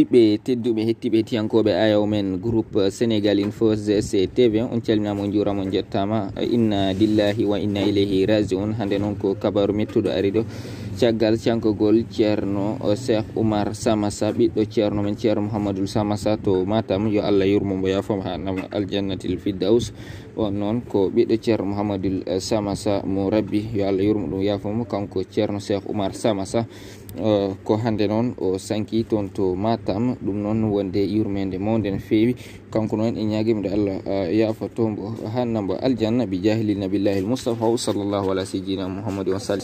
musidɓe tedduɓe hettiɓe tiyankoɓe ayaw men groupe eh, sénégal in force gc tv on calminamo juramo jettama eh, inna dillahi wa inna ileyhi rasi on hande noon ko kabaru mettuɗo ariɗo cagar cankogol cerno o umar umar samasa do cerno men Muhammadul sama samasa to matam yo ya allah yurmomo yafoma ha nam aljannatil fiddaus on noon ko do Muhammadul eh, sama samasa Mu rabbi yo ya allah yurmo ɗum yafomo ko cerno osef umar sama sa eh, ko hande non o sanki ton to matam ɗum noon wonde yurmede mawde no fewi non noon en ñaguimɗo ya allah uh, eh, yafatombo hannambo aljanna bi jahilina billahi l moustapha sallllahu ala seyidina mouhamadin muhammadu sali